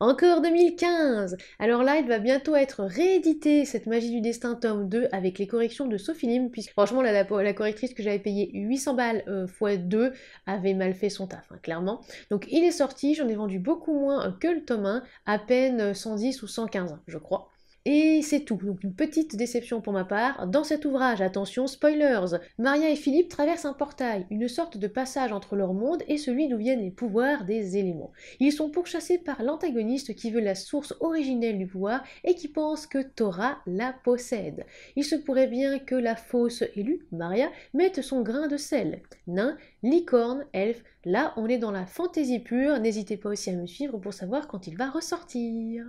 Encore 2015 Alors là, il va bientôt être réédité, cette magie du destin tome 2, avec les corrections de Sophie Lim, puisque franchement, la, correctrice que j'avais payée 800 balles euh, x 2 avait mal fait son taf, hein, clairement. Donc il est sorti, j'en ai vendu beaucoup moins euh, que le tome 1, à peine 110 euh, ou 115, hein, je crois. Et c'est tout. Donc une petite déception pour ma part. Dans cet ouvrage, attention, spoilers, Maria et Philippe traversent un portail, une sorte de passage entre leur monde et celui d'où viennent les pouvoirs des éléments. Ils sont pourchassés par l'antagoniste qui veut la source originelle du pouvoir et qui pense que Thora la possède. Il se pourrait bien que la fausse élue, Maria, mette son grain de sel. Nain, licorne, elfe, là on est dans la fantaisie pure, n'hésitez pas aussi à me suivre pour savoir quand il va ressortir.